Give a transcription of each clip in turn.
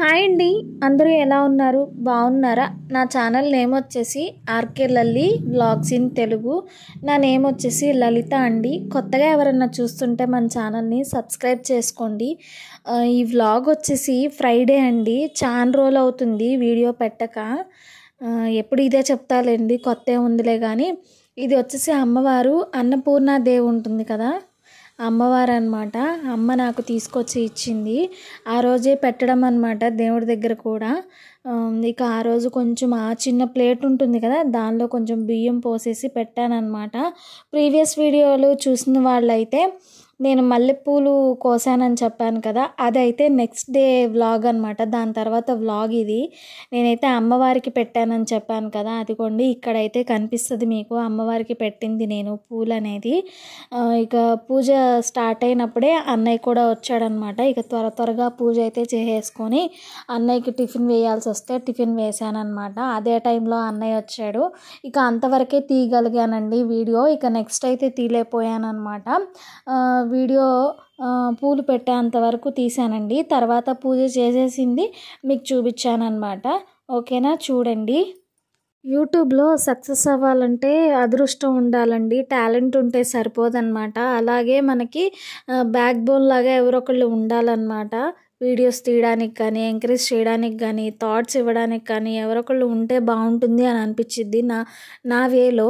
hi అండి అందరూ ఎలా ఉన్నారు బాగున్నారా నా ఛానల్ నేమ్ వచ్చేసి RK Lalli blogs in Telugu నా నేమ్ వచ్చేసి లలిత అండి కొత్తగా ఎవరన్నా చూస్తుంటే మన ఛానల్ని సబ్స్క్రైబ్ చేసుకోండి ఈ వ్లాగ్ వచ్చేసి ఫ్రైడే అండి చాలా రోల్ అవుతుంది వీడియో పెట్టక ఎప్పుడు ఇదే చెప్తాలేండి కొత్త ఉందిలే కానీ ఇది వచ్చేసి అమ్మవారు అన్నపూర్ణాదేవి ఉంటుంది కదా అమ్మవారు అనమాట అమ్మ నాకు తీసుకొచ్చి ఇచ్చింది ఆ రోజే పెట్టడం అనమాట దేవుడి దగ్గర కూడా ఇక ఆ రోజు కొంచెం ఆ చిన్న ప్లేట్ ఉంటుంది కదా దానిలో కొంచెం బియ్యం పోసేసి పెట్టానమాట ప్రీవియస్ వీడియోలు చూసిన వాళ్ళైతే నేను మల్లెపూలు కోసానని చెప్పాను కదా అదైతే నెక్స్ట్ డే వ్లాగ్ అనమాట దాని తర్వాత వ్లాగ్ ఇది నేనైతే అమ్మవారికి పెట్టానని చెప్పాను కదా అదిగోండి ఇక్కడైతే కనిపిస్తుంది మీకు అమ్మవారికి పెట్టింది నేను పూలు అనేది ఇక పూజ స్టార్ట్ అయినప్పుడే అన్నయ్య కూడా వచ్చాడనమాట ఇక త్వర త్వరగా పూజ అయితే చేసేసుకొని అన్నయ్యకి టిఫిన్ వేయాల్సి వస్తే టిఫిన్ వేశానమాట అదే టైంలో అన్నయ్య వచ్చాడు ఇక అంతవరకే తీయగలిగానండి వీడియో ఇక నెక్స్ట్ అయితే తీలేకపోయానమాట వీడియో పూలు పెట్టేంత వరకు తీసానండి తర్వాత పూజ చేసేసింది మీకు చూపించానమాట ఓకేనా చూడండి యూట్యూబ్లో సక్సెస్ అవ్వాలంటే అదృష్టం ఉండాలండి టాలెంట్ ఉంటే సరిపోదన్నమాట అలాగే మనకి బ్యాక్ బోన్ లాగా ఎవరొకళ్ళు ఉండాలన్నమాట వీడియోస్ తీయడానికి కానీ ఎంకరేజ్ చేయడానికి కానీ థాట్స్ ఇవ్వడానికి కానీ ఎవరొకళ్ళు ఉంటే బాగుంటుంది అని అనిపించింది నా నా వేలో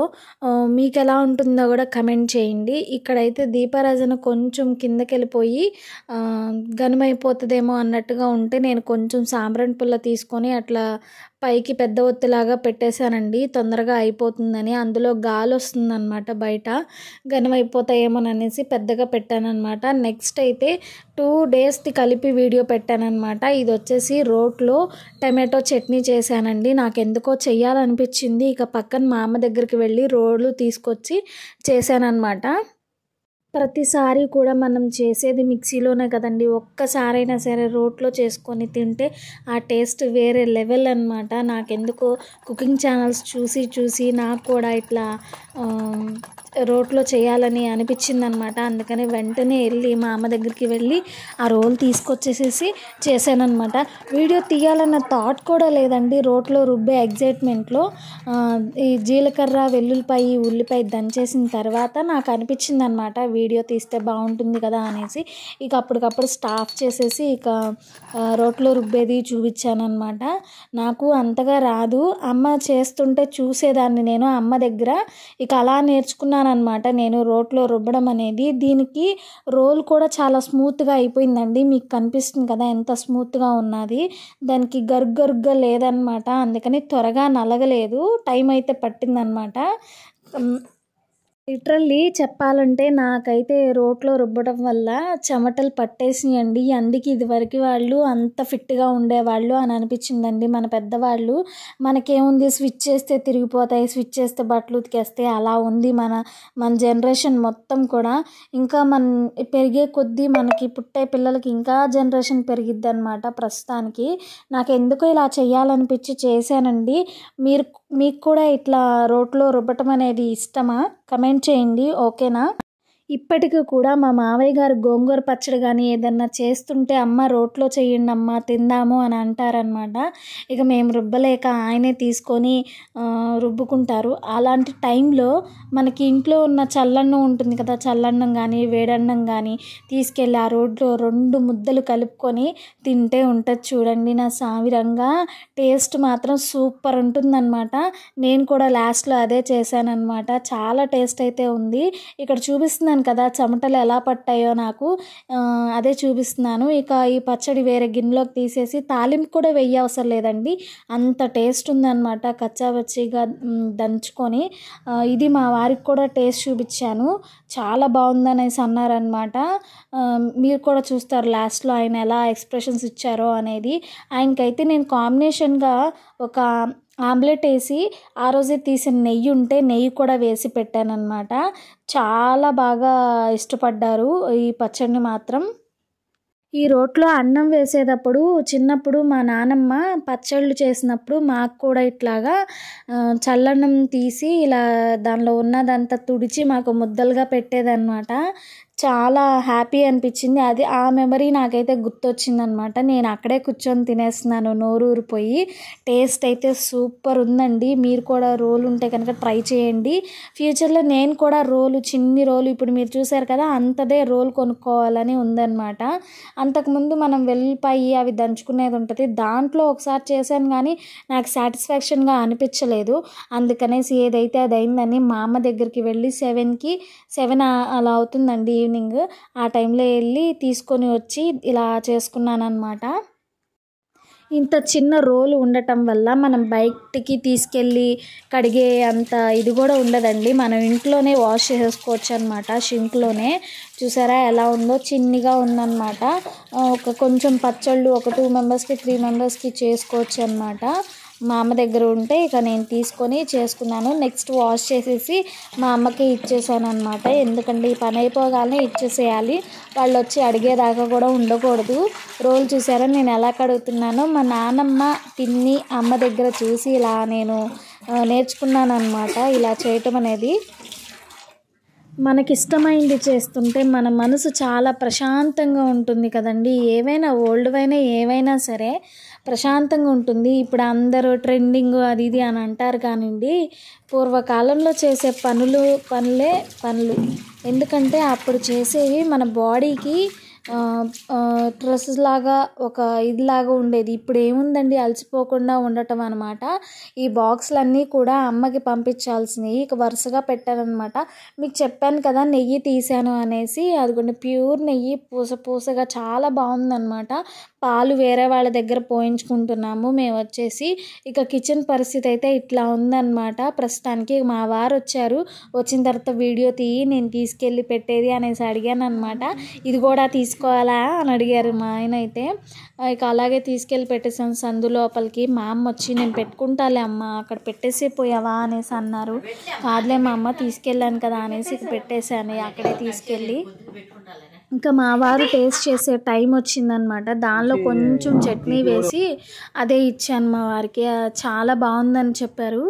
మీకు ఎలా ఉంటుందో కూడా కమెంట్ చేయండి ఇక్కడైతే దీపారాజన కొంచెం కిందకి వెళ్ళిపోయి ఘనమైపోతుందేమో అన్నట్టుగా ఉంటే నేను కొంచెం సాంబ్రాణి పుల్ల తీసుకొని అట్లా పైకి పెద్ద ఒత్తిలాగా పెట్టేశానండి తొందరగా అయిపోతుందని అందులో గాలి వస్తుందన్నమాట బయట ఘనమైపోతాయేమో అనేసి పెద్దగా పెట్టానన్నమాట నెక్స్ట్ అయితే టూ డేస్ది కలిపి వీడియో పెట్టానన్నమాట ఇది వచ్చేసి రోట్లో టమాటో చట్నీ చేశానండి నాకెందుకో చెయ్యాలనిపించింది ఇక పక్కన మా అమ్మ దగ్గరికి వెళ్ళి రోడ్లు తీసుకొచ్చి చేశానన్నమాట ప్రతిసారి కూడా మనం చేసేది మిక్సీలోనే కదండి ఒక్కసారైనా సరే రోట్లో చేసుకొని తింటే ఆ టేస్ట్ వేరే లెవెల్ అనమాట నాకెందుకో కుకింగ్ ఛానల్స్ చూసి చూసి నాకు కూడా ఇట్లా రోట్లో చేయాలని అనిపించింది అనమాట అందుకని వెంటనే వెళ్ళి మా అమ్మ దగ్గరికి వెళ్ళి ఆ రోల్ తీసుకొచ్చేసేసి చేశానమాట వీడియో తీయాలన్న థాట్ కూడా లేదండి రోట్లో రుబ్బే ఎగ్జైట్మెంట్లో ఈ జీలకర్ర వెల్లుల్లిపాయ ఉల్లిపాయ దంచేసిన తర్వాత నాకు అనిపించింది అనమాట వీడియో తీస్తే బాగుంటుంది కదా అనేసి ఇక అప్పటికప్పుడు స్టాఫ్ చేసేసి ఇక రోట్లో రుబ్బేది చూపించానమాట నాకు అంతగా రాదు అమ్మ చేస్తుంటే చూసేదాన్ని నేను అమ్మ దగ్గర ఇక అలా నేర్చుకున్న అనమాట నేను రోట్లో రుబ్బడం అనేది దీనికి రోల్ కూడా చాలా స్మూత్గా అయిపోయిందండి మీకు కనిపిస్తుంది కదా ఎంత స్మూత్గా ఉన్నది దానికి గర్గర్గ లేదనమాట అందుకని త్వరగా నలగలేదు టైం అయితే పట్టిందనమాట లిటరల్లీ చెప్పాలంటే నాకైతే రోట్లో రుబ్బడం వల్ల చెమటలు పట్టేసినాయండి అందుకే ఇదివరకు వాళ్ళు అంత ఫిట్గా ఉండేవాళ్ళు అని అనిపించిందండి మన పెద్దవాళ్ళు మనకేముంది స్విచ్ చేస్తే తిరిగిపోతాయి స్విచ్ చేస్తే బట్టలు ఉతికేస్తే అలా ఉంది మన మన జనరేషన్ మొత్తం కూడా ఇంకా మన పెరిగే కొద్దీ మనకి పుట్టే పిల్లలకి ఇంకా జనరేషన్ పెరిగిద్ది అనమాట ప్రస్తుతానికి నాకు ఎందుకో ఇలా చేయాలనిపించి చేశానండి మీరు మీకు కూడా ఇట్లా రోట్లో రుబ్బటం అనేది ఇష్టమా కమెంట్ చేయండి ఓకేనా ఇప్పటికీ కూడా మా మావయ్య గారు గోంగూర పచ్చడి కానీ ఏదన్నా చేస్తుంటే అమ్మ రోట్లో చేయండి అమ్మ తిందాము అని అంటారనమాట ఇక మేము రుబ్బలేక ఆయనే తీసుకొని రుబ్బుకుంటారు అలాంటి టైంలో మనకి ఇంట్లో ఉన్న చల్లన్నం ఉంటుంది కదా చల్లన్నం కానీ వేడన్నం కానీ తీసుకెళ్ళి ఆ రోడ్లో రెండు ముద్దలు కలుపుకొని తింటే ఉంటుంది చూడండి నా సావిరంగా టేస్ట్ మాత్రం సూపర్ ఉంటుందన్నమాట నేను కూడా లాస్ట్లో అదే చేశానన్నమాట చాలా టేస్ట్ అయితే ఉంది ఇక్కడ చూపిస్తున్నాను చూశాను కదా చెమటలు ఎలా పట్టాయో నాకు అదే చూపిస్తున్నాను ఇక ఈ పచ్చడి వేరే గిన్నెలోకి తీసేసి తాలింపు కూడా వెయ్యి అవసరం లేదండి అంత టేస్ట్ ఉందన్నమాట కచ్చాబచ్చిగా దంచుకొని ఇది మా వారికి కూడా టేస్ట్ చూపించాను చాలా బాగుందనేసి అన్నారనమాట మీరు కూడా చూస్తారు లాస్ట్లో ఆయన ఎలా ఎక్స్ప్రెషన్స్ ఇచ్చారో అనేది ఆయనకైతే నేను కాంబినేషన్గా ఒక ఆమ్లెట్ వేసి ఆ రోజే తీసిన నెయ్యి ఉంటే నెయ్యి కూడా వేసి పెట్టానన్నమాట చాలా బాగా ఇష్టపడ్డారు ఈ పచ్చడిని మాత్రం ఈ రోట్లో అన్నం వేసేటప్పుడు చిన్నప్పుడు మా నానమ్మ పచ్చళ్ళు చేసినప్పుడు మాకు కూడా ఇట్లాగా చల్లన్నం తీసి ఇలా దానిలో ఉన్నదంతా తుడిచి మాకు ముద్దలుగా పెట్టేదన్నమాట చాలా హ్యాపీ అనిపించింది అది ఆ మెమరీ నాకైతే గుర్తొచ్చింది అనమాట నేను అక్కడే కూర్చొని తినేస్తున్నాను ఊరిపోయి టేస్ట్ అయితే సూపర్ ఉందండి మీరు కూడా రోలు ఉంటే కనుక ట్రై చేయండి ఫ్యూచర్లో నేను కూడా రోలు చిన్ని రోలు ఇప్పుడు మీరు చూసారు కదా అంతదే రోలు కొనుక్కోవాలని ఉందన్నమాట అంతకుముందు మనం వెళ్ళిపోయి అవి దంచుకునేది ఉంటుంది దాంట్లో ఒకసారి చేశాను కానీ నాకు సాటిస్ఫాక్షన్గా అనిపించలేదు అందుకనేసి ఏదైతే అది అయిందని మా అమ్మ దగ్గరికి వెళ్ళి సెవెన్కి సెవెన్ అలా అవుతుందండి ఈవినింగ్ ఆ టైంలో వెళ్ళి తీసుకొని వచ్చి ఇలా చేసుకున్నాను అనమాట ఇంత చిన్న రోలు ఉండటం వల్ల మనం బయటికి తీసుకెళ్ళి కడిగే అంత ఇది కూడా ఉండదండి మనం ఇంట్లోనే వాష్ చేసుకోవచ్చు అనమాట షింక్లోనే చూసారా ఎలా ఉందో చిన్నగా ఉందన్నమాట ఒక కొంచెం పచ్చళ్ళు ఒక టూ మెంబర్స్కి త్రీ మెంబర్స్కి చేసుకోవచ్చు అనమాట మా అమ్మ దగ్గర ఉంటే ఇక నేను తీసుకొని చేసుకున్నాను నెక్స్ట్ వాష్ చేసేసి మా అమ్మకి ఇచ్చేసాను అనమాట ఎందుకంటే ఈ పని అయిపోగానే ఇచ్చేసేయాలి వాళ్ళు వచ్చి అడిగేదాకా కూడా ఉండకూడదు రోల్ చూసారా నేను ఎలా కడుగుతున్నానో మా నాన్నమ్మ తిన్ని అమ్మ దగ్గర చూసి ఇలా నేను నేర్చుకున్నాను అనమాట ఇలా చేయటం అనేది మనకిష్టమైంది చేస్తుంటే మన మనసు చాలా ప్రశాంతంగా ఉంటుంది కదండి ఏవైనా ఓల్డ్ అయినా ఏవైనా సరే ప్రశాంతంగా ఉంటుంది ఇప్పుడు అందరూ ట్రెండింగ్ అది ఇది అని అంటారు కానివ్వండి పూర్వకాలంలో చేసే పనులు పనులే పనులు ఎందుకంటే అప్పుడు చేసేవి మన బాడీకి డ్రెస్సెస్ లాగా ఒక ఇదిలాగా ఉండేది ఇప్పుడు ఏముందండి అలసిపోకుండా ఉండటం అనమాట ఈ బాక్సులన్నీ కూడా అమ్మకి పంపించాల్సినవి ఇక వరుసగా అనమాట మీకు చెప్పాను కదా నెయ్యి తీసాను అనేసి అది కొన్ని ప్యూర్ నెయ్యి పూస పూసగా చాలా బాగుందనమాట పాలు వేరే వాళ్ళ దగ్గర పోయించుకుంటున్నాము మేము వచ్చేసి ఇక కిచెన్ పరిస్థితి అయితే ఇట్లా ఉందన్నమాట ప్రస్తుతానికి మా వారు వచ్చారు వచ్చిన తర్వాత వీడియో తీయి నేను తీసుకెళ్ళి పెట్టేది అనేసి అడిగాను అనమాట ఇది కూడా తీసుకోవాలా అని అడిగారు మా ఆయన అయితే ఇక అలాగే తీసుకెళ్ళి పెట్టేసాను సందు లోపలికి మా అమ్మ వచ్చి నేను పెట్టుకుంటాలే అమ్మ అక్కడ పెట్టేసి పోయావా అనేసి అన్నారు కాదులే మా అమ్మ తీసుకెళ్ళాను కదా అనేసి పెట్టేశాను అక్కడే తీసుకెళ్ళి ఇంకా మా వారు టేస్ట్ చేసే టైం వచ్చిందనమాట దానిలో కొంచెం చట్నీ వేసి అదే ఇచ్చాను మా వారికి చాలా బాగుందని చెప్పారు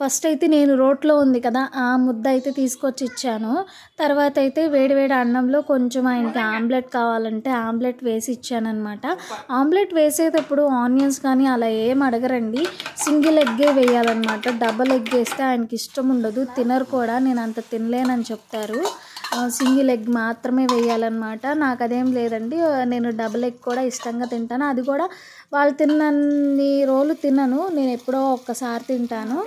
ఫస్ట్ అయితే నేను రోట్లో ఉంది కదా ఆ ముద్ద అయితే తీసుకొచ్చి ఇచ్చాను తర్వాత అయితే వేడివేడి అన్నంలో కొంచెం ఆయనకి ఆమ్లెట్ కావాలంటే ఆమ్లెట్ వేసి ఇచ్చానమాట ఆమ్లెట్ వేసేటప్పుడు ఆనియన్స్ కానీ అలా ఏం అడగరండి సింగిల్ ఎగ్గే వేయాలన్నమాట డబల్ ఎగ్ వేస్తే ఆయనకి ఇష్టం ఉండదు తినరు కూడా నేను అంత తినలేనని చెప్తారు సింగిల్ ఎగ్ మాత్రమే వేయాలన్నమాట నాకు అదేం లేదండి నేను డబుల్ ఎగ్ కూడా ఇష్టంగా తింటాను అది కూడా వాళ్ళు తిన్నన్ని రోజులు తినను నేను ఎప్పుడో ఒక్కసారి తింటాను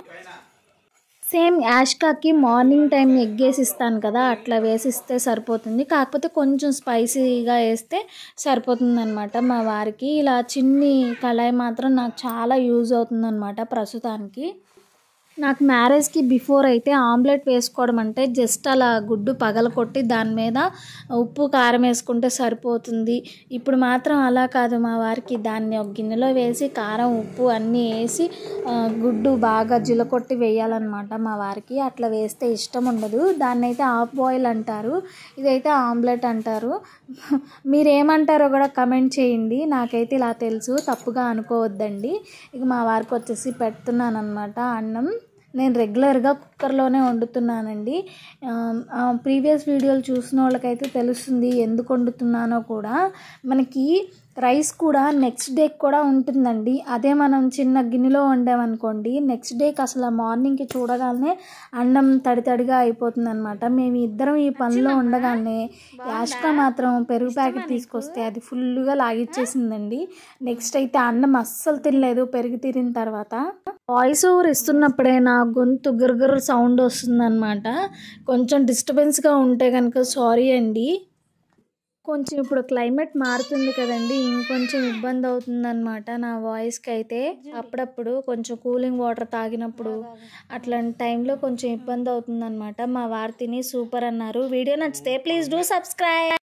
సేమ్ యాష్కాకి మార్నింగ్ టైం ఎగ్ ఇస్తాను కదా అట్లా వేసిస్తే సరిపోతుంది కాకపోతే కొంచెం స్పైసీగా వేస్తే సరిపోతుంది అనమాట మా వారికి ఇలా చిన్ని కళాయి మాత్రం నాకు చాలా యూజ్ అవుతుంది అనమాట ప్రస్తుతానికి నాకు మ్యారేజ్కి బిఫోర్ అయితే ఆమ్లెట్ వేసుకోవడం అంటే జస్ట్ అలా గుడ్డు పగల కొట్టి దాని మీద ఉప్పు కారం వేసుకుంటే సరిపోతుంది ఇప్పుడు మాత్రం అలా కాదు మా వారికి దాన్ని ఒక గిన్నెలో వేసి కారం ఉప్పు అన్నీ వేసి గుడ్డు బాగా జిలకొట్టి వేయాలన్నమాట మా వారికి అట్లా వేస్తే ఇష్టం ఉండదు దాన్ని అయితే ఆఫ్ బాయిల్ అంటారు ఇదైతే ఆమ్లెట్ అంటారు మీరేమంటారో కూడా కమెంట్ చేయండి నాకైతే ఇలా తెలుసు తప్పుగా అనుకోవద్దండి ఇక మా వారికి వచ్చేసి పెడుతున్నాను అనమాట అన్నం నేను రెగ్యులర్గా కుక్కర్లోనే వండుతున్నానండి ప్రీవియస్ వీడియోలు చూసిన వాళ్ళకైతే తెలుస్తుంది ఎందుకు వండుతున్నానో కూడా మనకి రైస్ కూడా నెక్స్ట్ డే కూడా ఉంటుందండి అదే మనం చిన్న గిన్నెలో వండామనుకోండి నెక్స్ట్ డేకి అసలు మార్నింగ్కి చూడగానే అన్నం తడితడిగా అయిపోతుంది అనమాట మేము ఇద్దరం ఈ పనిలో ఉండగానే యాష్క మాత్రం పెరుగు ప్యాకెట్ తీసుకొస్తే అది ఫుల్గా లాగిచ్చేసిందండి నెక్స్ట్ అయితే అన్నం అస్సలు తినలేదు పెరుగు తిరిన తర్వాత వాయిస్ ఓవర్ ఇస్తున్నప్పుడే నా గొంతు గిరగిర సౌండ్ వస్తుందన్నమాట కొంచెం డిస్టర్బెన్స్గా ఉంటే కనుక సారీ అండి కొంచెం ఇప్పుడు క్లైమేట్ మారుతుంది కదండి ఇంకొంచెం ఇబ్బంది అనమాట నా వాయిస్కి అయితే అప్పుడప్పుడు కొంచెం కూలింగ్ వాటర్ తాగినప్పుడు అట్లాంటి టైంలో కొంచెం ఇబ్బంది అవుతుందన్నమాట మా వారు తిని సూపర్ అన్నారు వీడియో నచ్చితే ప్లీజ్ డూ సబ్స్క్రైబ్